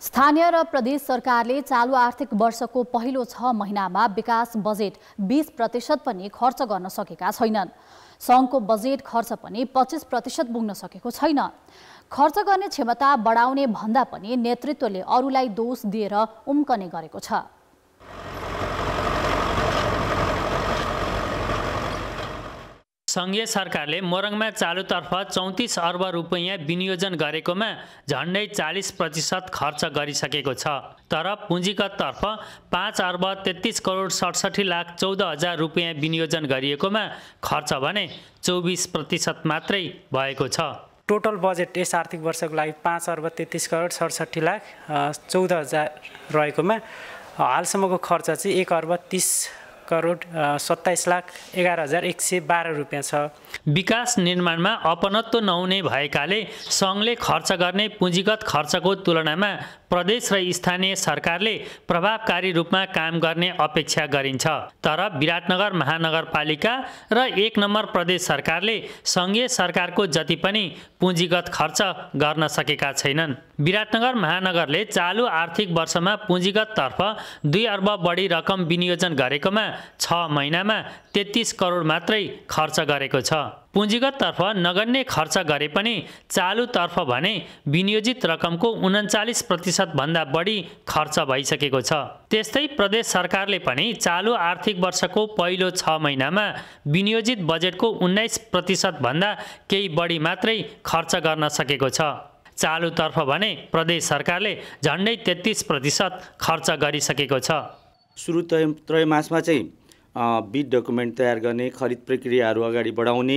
स्थानीय र प्रदेश सरकारले चालु आर्थिक वर्षको पहिलो छ महिनामा विकास बजेट बिस प्रतिशत पनि खर्च गर्न सकेका छैनन् सङ्घको बजेट खर्च पनि पच्चिस प्रतिशत पुग्न सकेको छैन खर्च गर्ने क्षमता बढाउने भन्दा पनि नेतृत्वले अरूलाई दोष दिएर उम्कने गरेको छ सङ्घीय सरकारले मोरङमा चालुतर्फ चौतिस अर्ब रुपियाँ विनियोजन गरेकोमा झन्डै चालिस प्रतिशत खर्च गरिसकेको छ तर पुँजीगततर्फ पाँच अर्ब तेत्तिस करोड सडसठी लाख चौध हजार रुपियाँ विनियोजन गरिएकोमा खर्च भने चौबिस प्रतिशत मात्रै भएको छ टोटल बजेट यस आर्थिक वर्षको लागि पाँच अर्ब तेत्तिस करोड सडसठी लाख चौध हजार रहेकोमा हालसम्मको खर्च चाहिँ एक अर्ब तिस करोड सत्ताइस लाख एघार हजार एक सय बाह्र रुपियाँ छ विकास निर्माणमा अपनत्व नहुने भएकाले सङ्घले खर्च गर्ने पुँजीगत खर्चको तुलनामा प्रदेश र स्थानीय सरकारले प्रभावकारी रूपमा काम गर्ने अपेक्षा गरिन्छ तर विराटनगर महानगरपालिका र एक नम्बर प्रदेश सरकारले सङ्घीय सरकारको जति पनि पुँजीगत खर्च गर्न सकेका छैनन् विराटनगर महानगरले चालु आर्थिक वर्षमा पुँजीगततर्फ दुई अर्ब बढी रकम विनियोजन गरेकोमा छ महिनामा तेत्तिस करोड मात्रै खर्च गरेको छ पुँजीगततर्फ नगन्ने खर्च गरे पनि चालुतर्फ भने विनियोजित रकमको उन्चालिस प्रतिशतभन्दा बढी खर्च भइसकेको छ त्यस्तै प्रदेश सरकारले पनि चालु आर्थिक वर्षको पहिलो छ महिनामा विनियोजित बजेटको उन्नाइस प्रतिशतभन्दा केही बढी मात्रै खर्च गर्न सकेको छ चालुतर्फ भने प्रदेश सरकारले झन्डै तेत्तिस प्रतिशत खर्च गरिसकेको छ सुरु त्रय त्रैमासमा चाहिँ बिड डकुमेन्ट तयार गर्ने खरिद प्रक्रियाहरू अगाडि बढाउने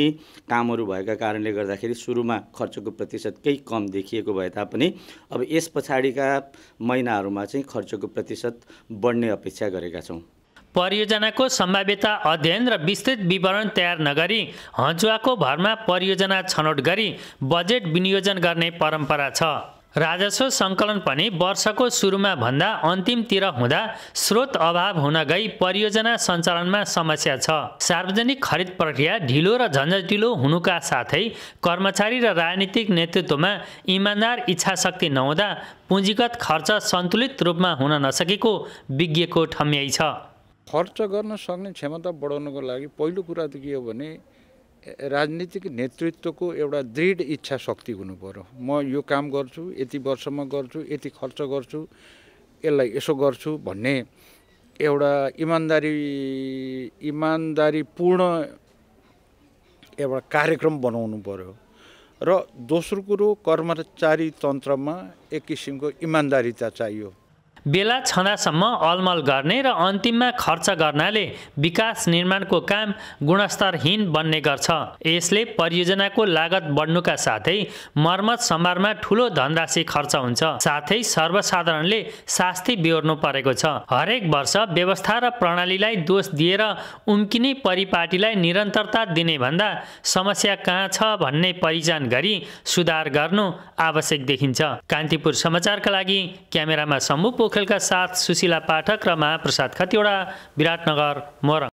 कामहरू भएका कारणले गर्दाखेरि सुरुमा खर्चको प्रतिशत केही कम देखिएको भए तापनि अब यस पछाडिका महिनाहरूमा चाहिँ खर्चको प्रतिशत बढ्ने अपेक्षा गरेका छौँ परियोजनाको सम्भाव्यता अध्ययन र विस्तृत विवरण तयार नगरी हजुवाको भरमा परियोजना छनौट गरी बजेट विनियोजन गर्ने परम्परा छ राजस्व सङ्कलन पनि वर्षको सुरुमा भन्दा अन्तिमतिर हुँदा स्रोत अभाव हुन गई परियोजना सञ्चालनमा समस्या छ सार्वजनिक खरिद प्रक्रिया ढिलो र झन्झटिलो हुनुका साथै कर्मचारी र राजनीतिक नेतृत्वमा इमान्दार इच्छाशक्ति नहुँदा पुँजीगत खर्च सन्तुलित रूपमा हुन नसकेको विज्ञको ठम्याइ छ खर्च गर्न सक्ने क्षमता बढाउनको लागि पहिलो कुरा त के हो भने राजनीतिक नेतृत्वको एउटा दृढ इच्छा शक्ति हुनु पऱ्यो म यो काम गर्छु यति वर्षमा गर्छु यति खर्च गर्छु यसलाई यसो गर्छु भन्ने एउटा इमान्दारी इमान्दारीपूर्ण एउटा कार्यक्रम बनाउनु पऱ्यो र दोस्रो कुरो कर्मचारी तन्त्रमा एक किसिमको इमान्दारिता चाहियो बेला छँदासम्म अलमल गर्ने र अन्तिममा खर्च गर्नाले विकास निर्माणको काम गुणस्तरहीन बन्ने गर्छ यसले परियोजनाको लागत बढ्नुका साथै मर्मत सम्भारमा ठुलो धनराशि खर्च हुन्छ साथै सर्वसाधारणले शास्ति बिहोर्नु परेको छ हरेक वर्ष व्यवस्था र प्रणालीलाई दोष दिएर उम्किने परिपाटीलाई निरन्तरता दिने भन्दा समस्या कहाँ छ भन्ने पहिचान गरी सुधार गर्नु आवश्यक देखिन्छ कान्तिपुर समाचारका लागि क्यामेरामा सम्मुख पोखरेलका साथ सुशीला पाठक र महाप्रसाद खतिवडा विराटनगर मोरङ